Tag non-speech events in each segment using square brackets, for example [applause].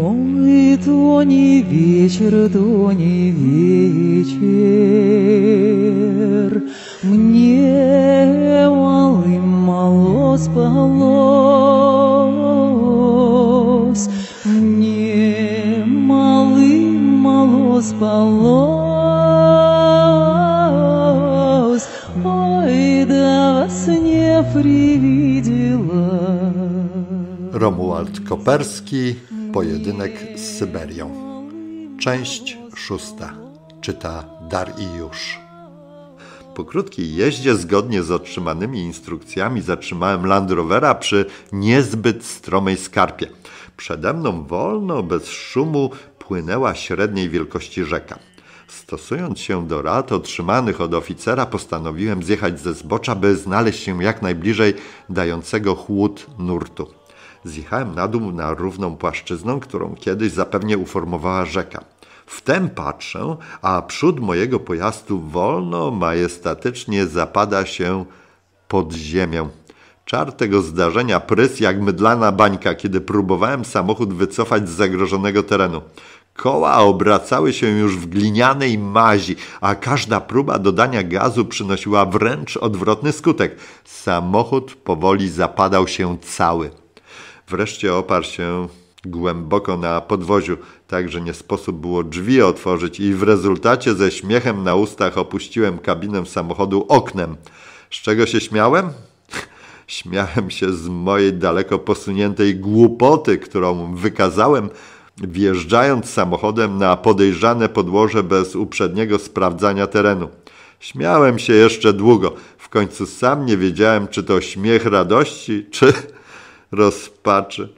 Ой, то не вечер, то не вечер, Мне малым мало спалось, Мне малым мало спалось, Ой, да во сне привиделось. Ромуальд Коперский Pojedynek z Syberią. Część szósta. Czyta Dariusz. Po krótkiej jeździe, zgodnie z otrzymanymi instrukcjami, zatrzymałem Land Rovera przy niezbyt stromej skarpie. Przede mną wolno, bez szumu, płynęła średniej wielkości rzeka. Stosując się do rad otrzymanych od oficera, postanowiłem zjechać ze zbocza, by znaleźć się jak najbliżej dającego chłód nurtu zjechałem na dół na równą płaszczyznę, którą kiedyś zapewnie uformowała rzeka. Wtem patrzę, a przód mojego pojazdu wolno, majestatycznie zapada się pod ziemię. Czar tego zdarzenia prys jak mydlana bańka, kiedy próbowałem samochód wycofać z zagrożonego terenu. Koła obracały się już w glinianej mazi, a każda próba dodania gazu przynosiła wręcz odwrotny skutek. Samochód powoli zapadał się cały. Wreszcie oparł się głęboko na podwoziu, tak że nie sposób było drzwi otworzyć i w rezultacie ze śmiechem na ustach opuściłem kabinę samochodu oknem. Z czego się śmiałem? [laughs] Śmiałem się z mojej daleko posuniętej głupoty, którą wykazałem, wjeżdżając samochodem na podejrzane podłoże bez uprzedniego sprawdzania terenu. Śmiałem się jeszcze długo. W końcu sam nie wiedziałem, czy to śmiech radości, czy rozpaczy,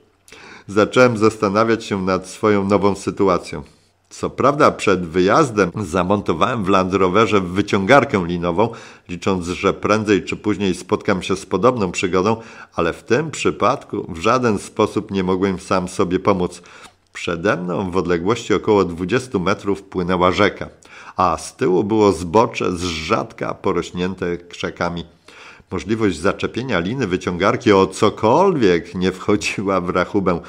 zacząłem zastanawiać się nad swoją nową sytuacją. Co prawda przed wyjazdem zamontowałem w Land Roverze wyciągarkę linową, licząc, że prędzej czy później spotkam się z podobną przygodą, ale w tym przypadku w żaden sposób nie mogłem sam sobie pomóc. Przede mną w odległości około 20 metrów płynęła rzeka, a z tyłu było zbocze z rzadka porośnięte krzakami. Możliwość zaczepienia liny wyciągarki o cokolwiek nie wchodziła w rachubę.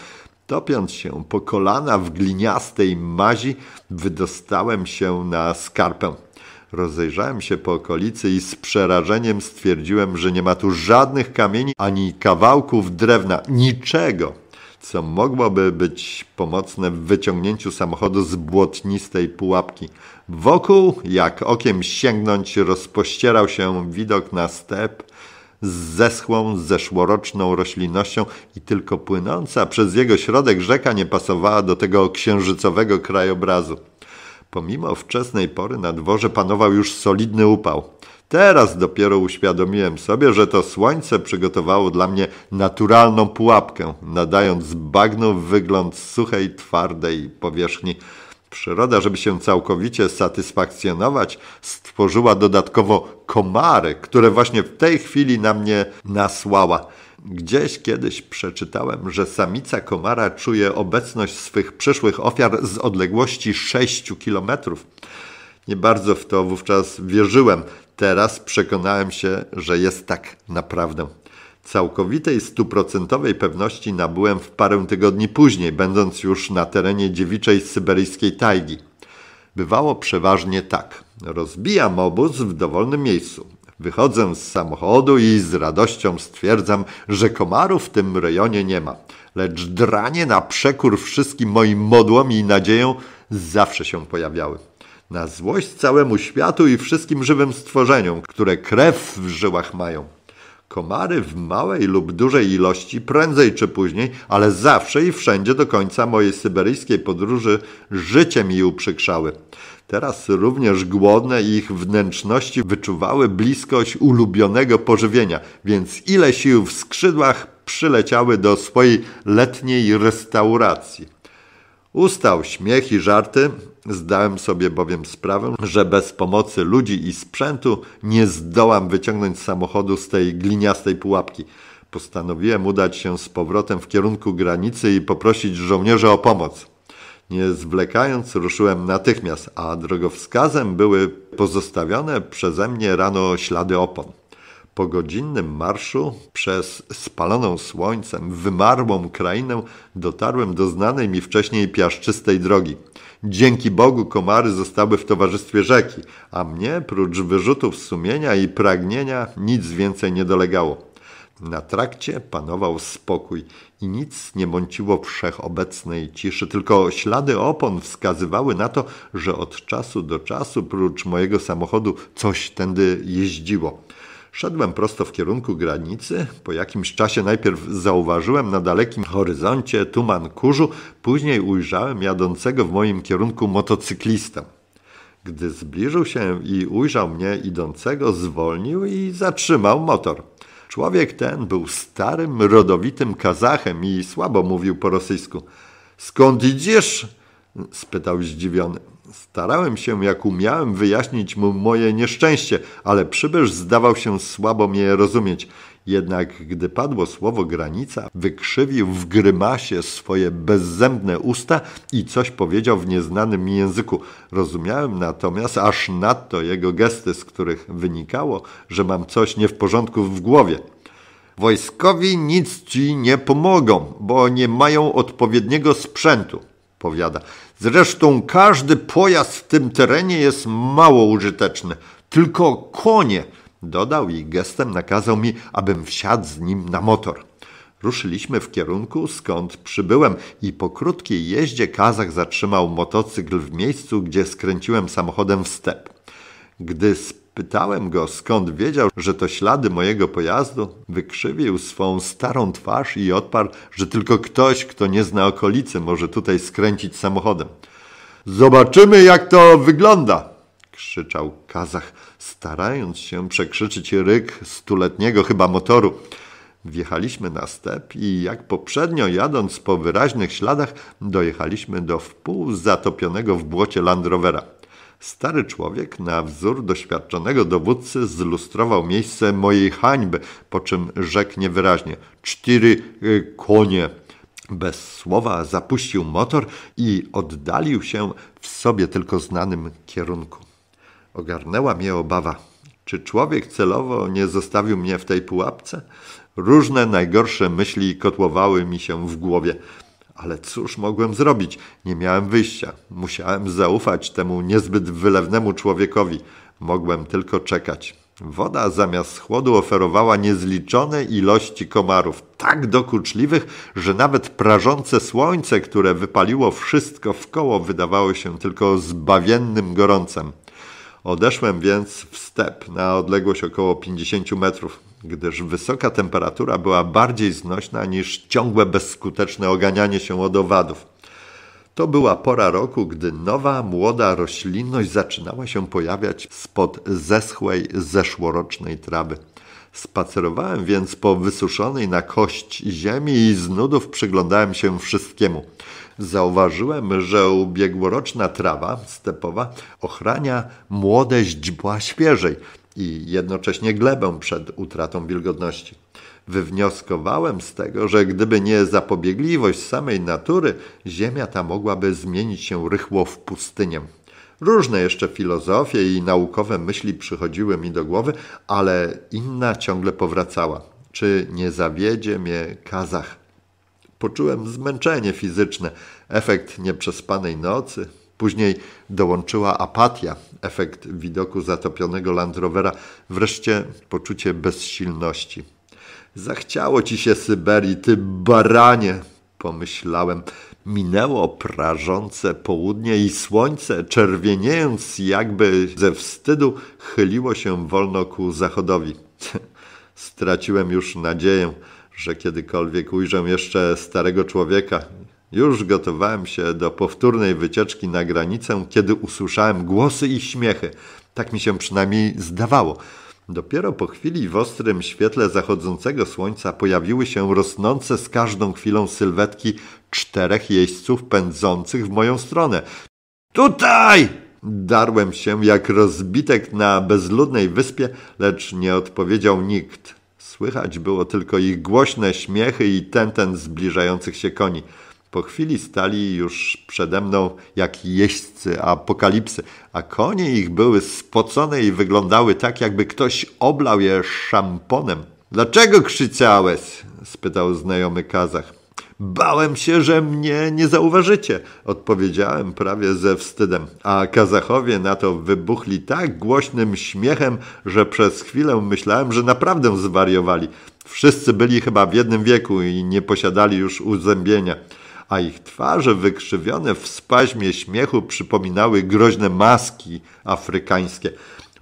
Topiąc się po kolana w gliniastej mazi, wydostałem się na skarpę. Rozejrzałem się po okolicy i z przerażeniem stwierdziłem, że nie ma tu żadnych kamieni ani kawałków drewna, niczego, co mogłoby być pomocne w wyciągnięciu samochodu z błotnistej pułapki. Wokół, jak okiem sięgnąć, rozpościerał się widok na step z zeschłą, zeszłoroczną roślinnością i tylko płynąca przez jego środek rzeka nie pasowała do tego księżycowego krajobrazu. Pomimo wczesnej pory na dworze panował już solidny upał. Teraz dopiero uświadomiłem sobie, że to słońce przygotowało dla mnie naturalną pułapkę, nadając bagnu wygląd suchej, twardej powierzchni. Przyroda, żeby się całkowicie satysfakcjonować, stworzyła dodatkowo komary, które właśnie w tej chwili na mnie nasłała. Gdzieś kiedyś przeczytałem, że samica komara czuje obecność swych przyszłych ofiar z odległości 6 kilometrów. Nie bardzo w to wówczas wierzyłem. Teraz przekonałem się, że jest tak naprawdę. Całkowitej stuprocentowej pewności nabyłem w parę tygodni później, będąc już na terenie dziewiczej syberyjskiej tajgi. Bywało przeważnie tak. Rozbijam obóz w dowolnym miejscu. Wychodzę z samochodu i z radością stwierdzam, że komarów w tym rejonie nie ma. Lecz dranie na przekór wszystkim moim modłom i nadzieją zawsze się pojawiały. Na złość całemu światu i wszystkim żywym stworzeniom, które krew w żyłach mają. Komary w małej lub dużej ilości, prędzej czy później, ale zawsze i wszędzie do końca mojej syberyjskiej podróży życie mi uprzykrzały. Teraz również głodne ich wnętrzności wyczuwały bliskość ulubionego pożywienia, więc ile sił w skrzydłach przyleciały do swojej letniej restauracji. Ustał śmiech i żarty, zdałem sobie bowiem sprawę, że bez pomocy ludzi i sprzętu nie zdołam wyciągnąć samochodu z tej gliniastej pułapki. Postanowiłem udać się z powrotem w kierunku granicy i poprosić żołnierzy o pomoc. Nie zwlekając, ruszyłem natychmiast, a drogowskazem były pozostawione przeze mnie rano ślady opon po godzinnym marszu przez spaloną słońcem, wymarłą krainę dotarłem do znanej mi wcześniej piaszczystej drogi. Dzięki Bogu komary zostały w towarzystwie rzeki, a mnie, prócz wyrzutów sumienia i pragnienia, nic więcej nie dolegało. Na trakcie panował spokój i nic nie mąciło wszechobecnej ciszy, tylko ślady opon wskazywały na to, że od czasu do czasu prócz mojego samochodu coś tędy jeździło. Szedłem prosto w kierunku granicy. Po jakimś czasie najpierw zauważyłem na dalekim horyzoncie tuman kurzu, później ujrzałem jadącego w moim kierunku motocyklistę. Gdy zbliżył się i ujrzał mnie idącego, zwolnił i zatrzymał motor. Człowiek ten był starym, rodowitym Kazachem i słabo mówił po rosyjsku. Skąd idziesz? spytał zdziwiony. Starałem się, jak umiałem, wyjaśnić mu moje nieszczęście, ale przybysz zdawał się słabo mnie rozumieć. Jednak gdy padło słowo granica, wykrzywił w grymasie swoje bezzębne usta i coś powiedział w nieznanym mi języku. Rozumiałem natomiast aż nadto jego gesty, z których wynikało, że mam coś nie w porządku w głowie. Wojskowi nic ci nie pomogą, bo nie mają odpowiedniego sprzętu powiada. Zresztą każdy pojazd w tym terenie jest mało użyteczny. Tylko konie, dodał i gestem nakazał mi, abym wsiadł z nim na motor. Ruszyliśmy w kierunku, skąd przybyłem i po krótkiej jeździe Kazak zatrzymał motocykl w miejscu, gdzie skręciłem samochodem w step. Gdy z Pytałem go, skąd wiedział, że to ślady mojego pojazdu. Wykrzywił swą starą twarz i odparł, że tylko ktoś, kto nie zna okolicy, może tutaj skręcić samochodem. Zobaczymy, jak to wygląda! krzyczał Kazach, starając się przekrzyczyć ryk stuletniego chyba motoru. Wjechaliśmy na step i jak poprzednio jadąc po wyraźnych śladach dojechaliśmy do wpół zatopionego w błocie Land Rovera. Stary człowiek na wzór doświadczonego dowódcy zlustrował miejsce mojej hańby, po czym rzekł niewyraźnie: Cztery y, konie. Bez słowa zapuścił motor i oddalił się w sobie tylko znanym kierunku. Ogarnęła mnie obawa. Czy człowiek celowo nie zostawił mnie w tej pułapce? Różne najgorsze myśli kotłowały mi się w głowie. Ale cóż mogłem zrobić? Nie miałem wyjścia. Musiałem zaufać temu niezbyt wylewnemu człowiekowi. Mogłem tylko czekać. Woda zamiast chłodu oferowała niezliczone ilości komarów, tak dokuczliwych, że nawet prażące słońce, które wypaliło wszystko w koło, wydawało się tylko zbawiennym gorącem. Odeszłem więc w step na odległość około 50 metrów, gdyż wysoka temperatura była bardziej znośna niż ciągłe bezskuteczne oganianie się od owadów. To była pora roku, gdy nowa, młoda roślinność zaczynała się pojawiać spod zeschłej, zeszłorocznej trawy. Spacerowałem więc po wysuszonej na kość ziemi i z nudów przyglądałem się wszystkiemu. Zauważyłem, że ubiegłoroczna trawa stepowa ochrania młode źdźbła świeżej i jednocześnie glebę przed utratą wilgotności. Wywnioskowałem z tego, że gdyby nie zapobiegliwość samej natury, ziemia ta mogłaby zmienić się rychło w pustynię. Różne jeszcze filozofie i naukowe myśli przychodziły mi do głowy, ale inna ciągle powracała. Czy nie zawiedzie mnie Kazach? Poczułem zmęczenie fizyczne, efekt nieprzespanej nocy. Później dołączyła apatia, efekt widoku zatopionego landrowera, wreszcie poczucie bezsilności. Zachciało ci się Syberii, ty baranie, pomyślałem. Minęło prażące południe i słońce, czerwieniejąc jakby ze wstydu, chyliło się wolno ku zachodowi. [laughs] Straciłem już nadzieję, że kiedykolwiek ujrzę jeszcze starego człowieka. Już gotowałem się do powtórnej wycieczki na granicę, kiedy usłyszałem głosy i śmiechy. Tak mi się przynajmniej zdawało. Dopiero po chwili w ostrym świetle zachodzącego słońca pojawiły się rosnące z każdą chwilą sylwetki czterech jeźdźców pędzących w moją stronę. Tutaj! Darłem się jak rozbitek na bezludnej wyspie, lecz nie odpowiedział nikt. Słychać było tylko ich głośne śmiechy i ten zbliżających się koni. Po chwili stali już przede mną jak jeźdźcy apokalipsy, a konie ich były spocone i wyglądały tak, jakby ktoś oblał je szamponem. Dlaczego krzyczałeś? spytał znajomy Kazach. Bałem się, że mnie nie zauważycie, odpowiedziałem prawie ze wstydem. A Kazachowie na to wybuchli tak głośnym śmiechem, że przez chwilę myślałem, że naprawdę zwariowali. Wszyscy byli chyba w jednym wieku i nie posiadali już uzębienia a ich twarze wykrzywione w spaźmie śmiechu przypominały groźne maski afrykańskie.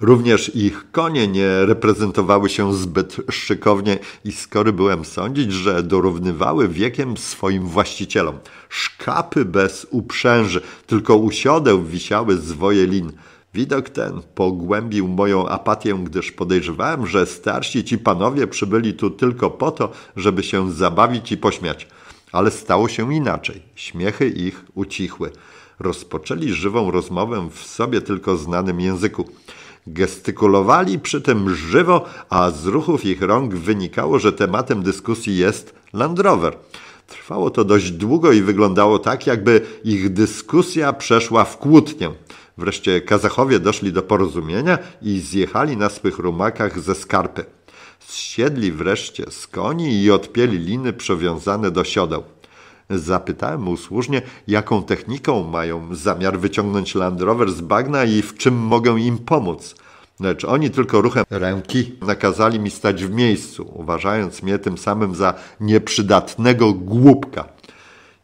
Również ich konie nie reprezentowały się zbyt szykownie i skory byłem sądzić, że dorównywały wiekiem swoim właścicielom. Szkapy bez uprzęży, tylko usiodeł wisiały zwoje lin. Widok ten pogłębił moją apatię, gdyż podejrzewałem, że starsi ci panowie przybyli tu tylko po to, żeby się zabawić i pośmiać. Ale stało się inaczej. Śmiechy ich ucichły. Rozpoczęli żywą rozmowę w sobie tylko znanym języku. Gestykulowali przy tym żywo, a z ruchów ich rąk wynikało, że tematem dyskusji jest Land Rover. Trwało to dość długo i wyglądało tak, jakby ich dyskusja przeszła w kłótnię. Wreszcie Kazachowie doszli do porozumienia i zjechali na swych rumakach ze skarpy. Zsiedli wreszcie z koni i odpięli liny przywiązane do siodeł. Zapytałem usłużnie, jaką techniką mają zamiar wyciągnąć Land Rover z bagna i w czym mogę im pomóc. Lecz oni tylko ruchem ręki nakazali mi stać w miejscu, uważając mnie tym samym za nieprzydatnego głupka.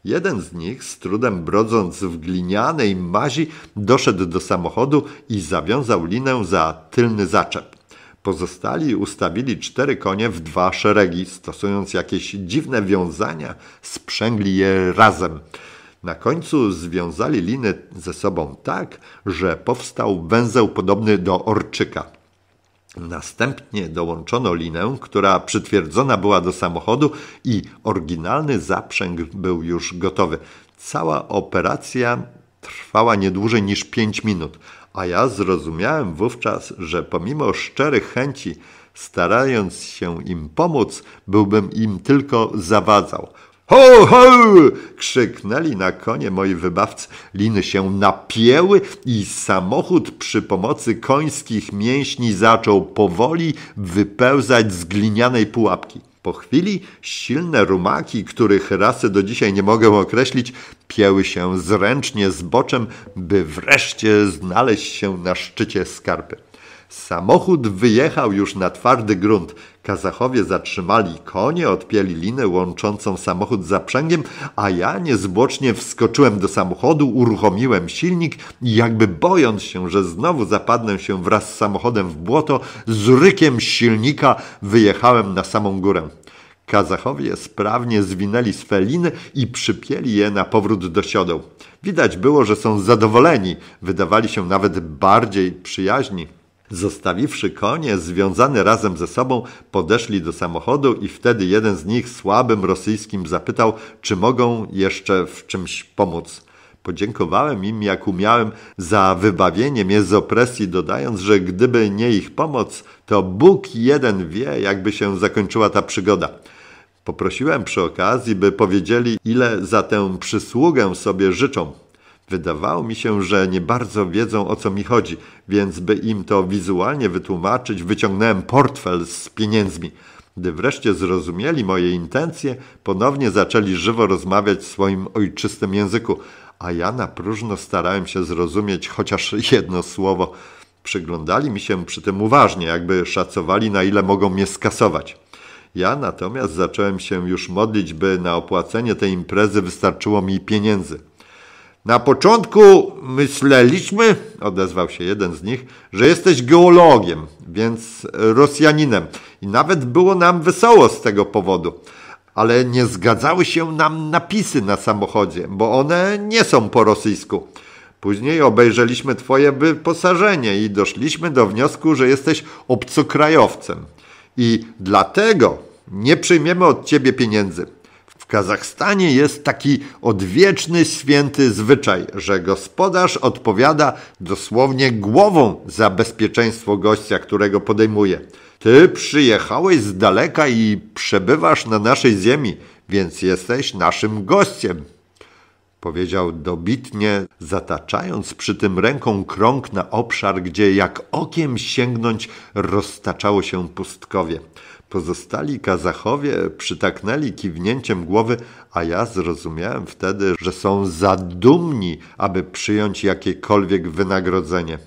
Jeden z nich, z trudem brodząc w glinianej mazi, doszedł do samochodu i zawiązał linę za tylny zaczep. Pozostali ustawili cztery konie w dwa szeregi, stosując jakieś dziwne wiązania, sprzęgli je razem. Na końcu związali liny ze sobą tak, że powstał węzeł podobny do orczyka. Następnie dołączono linę, która przytwierdzona była do samochodu i oryginalny zaprzęg był już gotowy. Cała operacja trwała nie dłużej niż 5 minut, a ja zrozumiałem wówczas, że pomimo szczerych chęci, starając się im pomóc, byłbym im tylko zawadzał. Ho, ho! krzyknęli na konie moi wybawcy. Liny się napięły i samochód przy pomocy końskich mięśni zaczął powoli wypełzać z glinianej pułapki. Po chwili silne rumaki, których rasy do dzisiaj nie mogę określić, pieły się zręcznie z boczem, by wreszcie znaleźć się na szczycie skarpy. Samochód wyjechał już na twardy grunt. Kazachowie zatrzymali konie, odpięli linę łączącą samochód z zaprzęgiem, a ja niezbłocznie wskoczyłem do samochodu, uruchomiłem silnik i jakby bojąc się, że znowu zapadnę się wraz z samochodem w błoto, z rykiem silnika wyjechałem na samą górę. Kazachowie sprawnie zwinęli swe liny i przypięli je na powrót do siodeł. Widać było, że są zadowoleni, wydawali się nawet bardziej przyjaźni. Zostawiwszy konie, związane razem ze sobą, podeszli do samochodu i wtedy jeden z nich słabym rosyjskim zapytał, czy mogą jeszcze w czymś pomóc. Podziękowałem im, jak umiałem, za wybawienie mnie z opresji, dodając, że gdyby nie ich pomoc, to Bóg jeden wie, jakby się zakończyła ta przygoda. Poprosiłem przy okazji, by powiedzieli, ile za tę przysługę sobie życzą. Wydawało mi się, że nie bardzo wiedzą o co mi chodzi, więc by im to wizualnie wytłumaczyć, wyciągnąłem portfel z pieniędzmi. Gdy wreszcie zrozumieli moje intencje, ponownie zaczęli żywo rozmawiać w swoim ojczystym języku, a ja na próżno starałem się zrozumieć chociaż jedno słowo. Przyglądali mi się przy tym uważnie, jakby szacowali, na ile mogą mnie skasować. Ja natomiast zacząłem się już modlić, by na opłacenie tej imprezy wystarczyło mi pieniędzy. Na początku myśleliśmy, odezwał się jeden z nich, że jesteś geologiem, więc Rosjaninem. I nawet było nam wesoło z tego powodu. Ale nie zgadzały się nam napisy na samochodzie, bo one nie są po rosyjsku. Później obejrzeliśmy Twoje wyposażenie i doszliśmy do wniosku, że jesteś obcokrajowcem. I dlatego nie przyjmiemy od Ciebie pieniędzy. W Kazachstanie jest taki odwieczny święty zwyczaj, że gospodarz odpowiada dosłownie głową za bezpieczeństwo gościa, którego podejmuje. Ty przyjechałeś z daleka i przebywasz na naszej ziemi, więc jesteś naszym gościem. Powiedział dobitnie, zataczając przy tym ręką krąg na obszar, gdzie jak okiem sięgnąć roztaczało się pustkowie. Pozostali Kazachowie przytaknęli kiwnięciem głowy, a ja zrozumiałem wtedy, że są za dumni, aby przyjąć jakiekolwiek wynagrodzenie.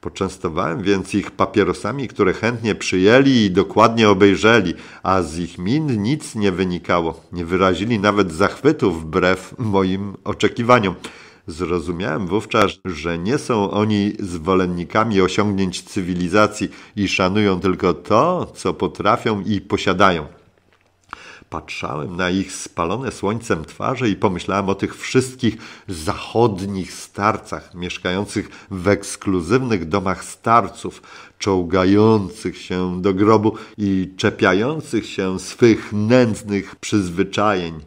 Poczęstowałem więc ich papierosami, które chętnie przyjęli i dokładnie obejrzeli, a z ich min nic nie wynikało. Nie wyrazili nawet zachwytu wbrew moim oczekiwaniom. Zrozumiałem wówczas, że nie są oni zwolennikami osiągnięć cywilizacji i szanują tylko to, co potrafią i posiadają. Patrzałem na ich spalone słońcem twarze i pomyślałem o tych wszystkich zachodnich starcach mieszkających w ekskluzywnych domach starców, czołgających się do grobu i czepiających się swych nędznych przyzwyczajeń.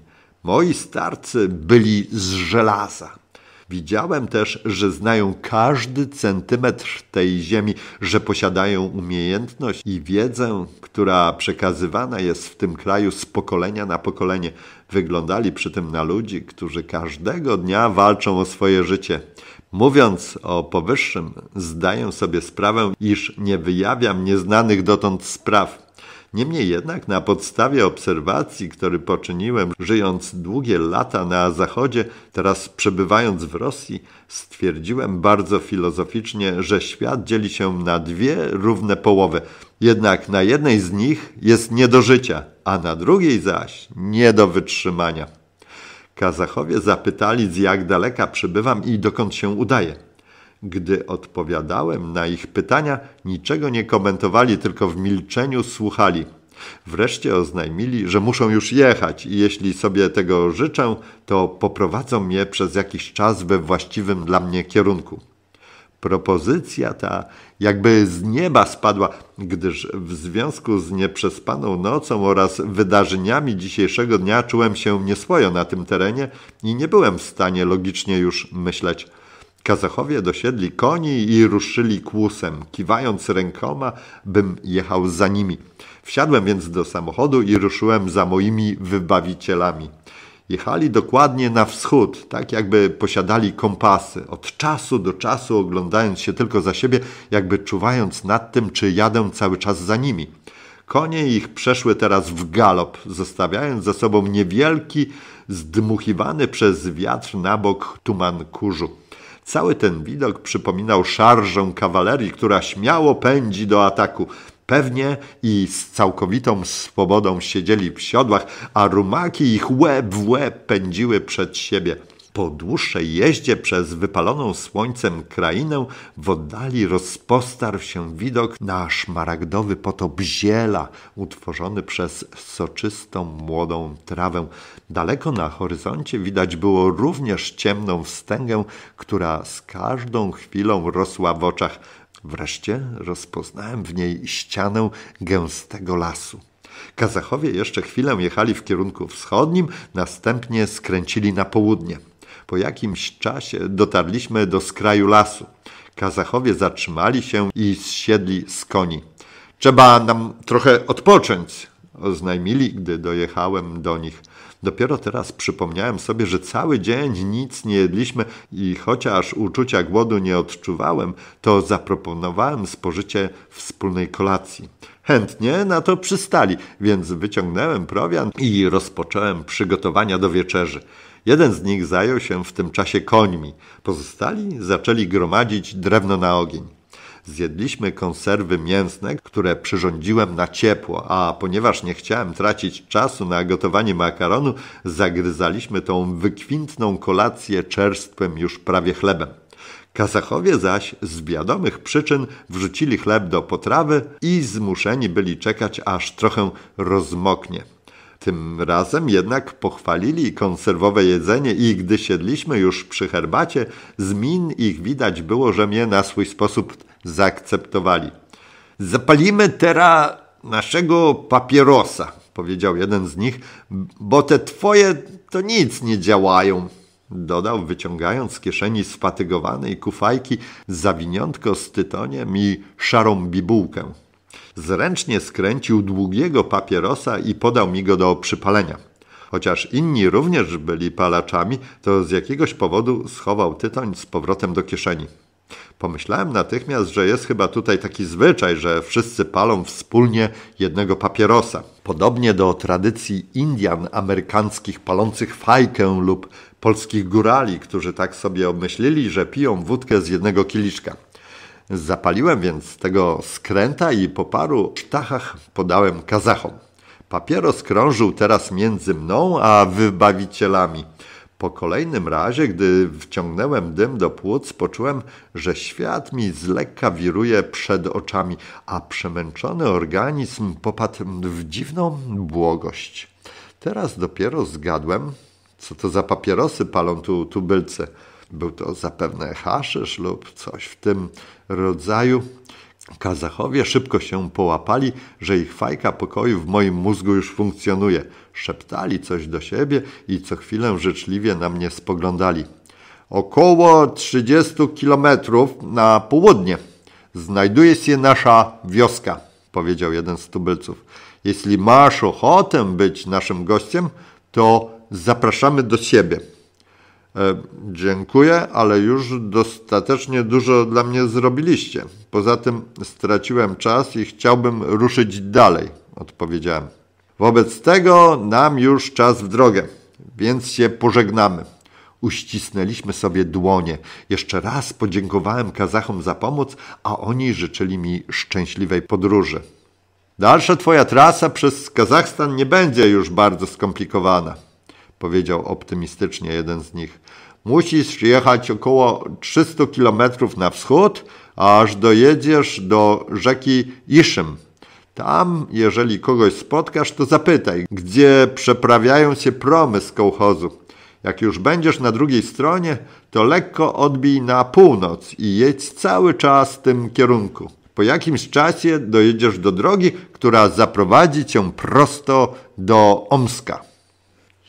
Moi starcy byli z żelaza. Widziałem też, że znają każdy centymetr tej ziemi, że posiadają umiejętność i wiedzę, która przekazywana jest w tym kraju z pokolenia na pokolenie. Wyglądali przy tym na ludzi, którzy każdego dnia walczą o swoje życie. Mówiąc o powyższym, zdaję sobie sprawę, iż nie wyjawiam nieznanych dotąd spraw. Niemniej jednak na podstawie obserwacji, które poczyniłem żyjąc długie lata na Zachodzie, teraz przebywając w Rosji, stwierdziłem bardzo filozoficznie, że świat dzieli się na dwie równe połowy. Jednak na jednej z nich jest nie do życia, a na drugiej zaś nie do wytrzymania. Kazachowie zapytali, z jak daleka przybywam i dokąd się udaję. Gdy odpowiadałem na ich pytania, niczego nie komentowali, tylko w milczeniu słuchali. Wreszcie oznajmili, że muszą już jechać i jeśli sobie tego życzę, to poprowadzą mnie przez jakiś czas we właściwym dla mnie kierunku. Propozycja ta jakby z nieba spadła, gdyż w związku z nieprzespaną nocą oraz wydarzeniami dzisiejszego dnia czułem się nieswojo na tym terenie i nie byłem w stanie logicznie już myśleć. Kazachowie dosiedli koni i ruszyli kłusem, kiwając rękoma, bym jechał za nimi. Wsiadłem więc do samochodu i ruszyłem za moimi wybawicielami. Jechali dokładnie na wschód, tak jakby posiadali kompasy, od czasu do czasu oglądając się tylko za siebie, jakby czuwając nad tym, czy jadę cały czas za nimi. Konie ich przeszły teraz w galop, zostawiając za sobą niewielki, zdmuchiwany przez wiatr na bok tuman kurzu. Cały ten widok przypominał szarżę kawalerii, która śmiało pędzi do ataku. Pewnie i z całkowitą swobodą siedzieli w siodłach, a rumaki ich łeb w łeb pędziły przed siebie – po dłuższej jeździe przez wypaloną słońcem krainę w oddali rozpostarł się widok na szmaragdowy potop ziela utworzony przez soczystą młodą trawę. Daleko na horyzoncie widać było również ciemną wstęgę, która z każdą chwilą rosła w oczach. Wreszcie rozpoznałem w niej ścianę gęstego lasu. Kazachowie jeszcze chwilę jechali w kierunku wschodnim, następnie skręcili na południe. Po jakimś czasie dotarliśmy do skraju lasu. Kazachowie zatrzymali się i zsiedli z koni. Trzeba nam trochę odpocząć, oznajmili, gdy dojechałem do nich. Dopiero teraz przypomniałem sobie, że cały dzień nic nie jedliśmy i chociaż uczucia głodu nie odczuwałem, to zaproponowałem spożycie wspólnej kolacji. Chętnie na to przystali, więc wyciągnąłem prowiant i rozpocząłem przygotowania do wieczerzy. Jeden z nich zajął się w tym czasie końmi, pozostali zaczęli gromadzić drewno na ogień. Zjedliśmy konserwy mięsne, które przyrządziłem na ciepło, a ponieważ nie chciałem tracić czasu na gotowanie makaronu, zagryzaliśmy tą wykwintną kolację czerstwym już prawie chlebem. Kazachowie zaś z wiadomych przyczyn wrzucili chleb do potrawy i zmuszeni byli czekać, aż trochę rozmoknie. Tym razem jednak pochwalili konserwowe jedzenie i gdy siedliśmy już przy herbacie, z min ich widać było, że mnie na swój sposób zaakceptowali. Zapalimy teraz naszego papierosa, powiedział jeden z nich, bo te twoje to nic nie działają dodał, wyciągając z kieszeni sfatygowanej kufajki zawiniątko z tytoniem i szarą bibułkę. Zręcznie skręcił długiego papierosa i podał mi go do przypalenia. Chociaż inni również byli palaczami, to z jakiegoś powodu schował tytoń z powrotem do kieszeni. Pomyślałem natychmiast, że jest chyba tutaj taki zwyczaj, że wszyscy palą wspólnie jednego papierosa. Podobnie do tradycji Indian amerykańskich palących fajkę lub polskich górali, którzy tak sobie obmyślili, że piją wódkę z jednego kieliszka. Zapaliłem więc tego skręta i po paru sztachach podałem kazachom. Papieros krążył teraz między mną a wybawicielami. Po kolejnym razie, gdy wciągnąłem dym do płuc, poczułem, że świat mi z lekka wiruje przed oczami, a przemęczony organizm popadł w dziwną błogość. Teraz dopiero zgadłem, co to za papierosy palą tu tubylce. Był to zapewne haszysz lub coś w tym rodzaju. Kazachowie szybko się połapali, że ich fajka pokoju w moim mózgu już funkcjonuje. Szeptali coś do siebie i co chwilę życzliwie na mnie spoglądali. Około 30 kilometrów na południe znajduje się nasza wioska, powiedział jeden z tubylców. Jeśli masz ochotę być naszym gościem, to zapraszamy do siebie. E, dziękuję, ale już dostatecznie dużo dla mnie zrobiliście. Poza tym straciłem czas i chciałbym ruszyć dalej, odpowiedziałem. Wobec tego nam już czas w drogę, więc się pożegnamy. Uścisnęliśmy sobie dłonie. Jeszcze raz podziękowałem Kazachom za pomoc, a oni życzyli mi szczęśliwej podróży. Dalsza twoja trasa przez Kazachstan nie będzie już bardzo skomplikowana powiedział optymistycznie jeden z nich. Musisz jechać około 300 km na wschód, aż dojedziesz do rzeki Iszym. Tam, jeżeli kogoś spotkasz, to zapytaj, gdzie przeprawiają się promy z kołchozu. Jak już będziesz na drugiej stronie, to lekko odbij na północ i jedź cały czas w tym kierunku. Po jakimś czasie dojedziesz do drogi, która zaprowadzi cię prosto do Omska.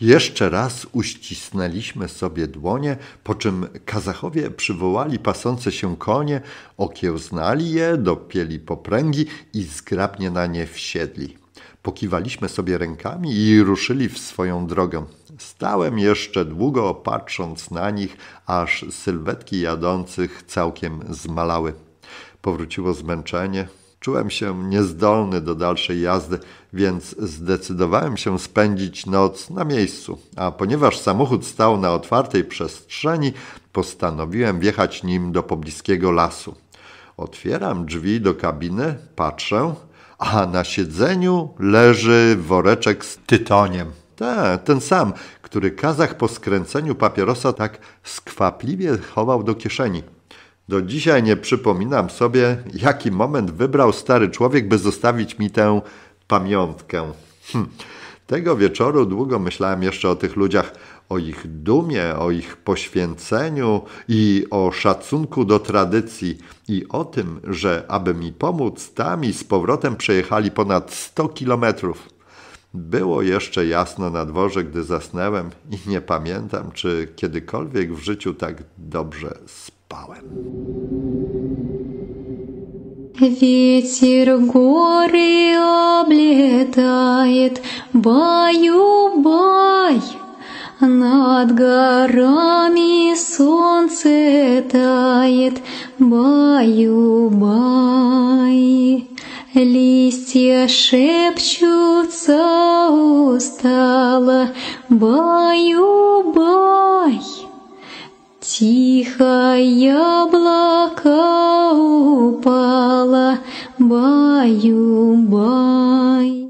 Jeszcze raz uścisnęliśmy sobie dłonie, po czym Kazachowie przywołali pasące się konie, okiełznali je, dopięli popręgi i zgrabnie na nie wsiedli. Pokiwaliśmy sobie rękami i ruszyli w swoją drogę. Stałem jeszcze długo patrząc na nich, aż sylwetki jadących całkiem zmalały. Powróciło zmęczenie. Czułem się niezdolny do dalszej jazdy więc zdecydowałem się spędzić noc na miejscu. A ponieważ samochód stał na otwartej przestrzeni, postanowiłem wjechać nim do pobliskiego lasu. Otwieram drzwi do kabiny, patrzę, a na siedzeniu leży woreczek z tytoniem. Ta, ten sam, który Kazach po skręceniu papierosa tak skwapliwie chował do kieszeni. Do dzisiaj nie przypominam sobie, jaki moment wybrał stary człowiek, by zostawić mi tę pamiątkę. Hm. Tego wieczoru długo myślałem jeszcze o tych ludziach, o ich dumie, o ich poświęceniu i o szacunku do tradycji i o tym, że aby mi pomóc, tam i z powrotem przejechali ponad 100 kilometrów. Było jeszcze jasno na dworze, gdy zasnęłem i nie pamiętam, czy kiedykolwiek w życiu tak dobrze spałem. Ветер горы облетает, баю-бай. Над горами солнце тает, баю-бай. Листья шепчутся устало, баю-бай. Тихо яблоко упало, баю-бай.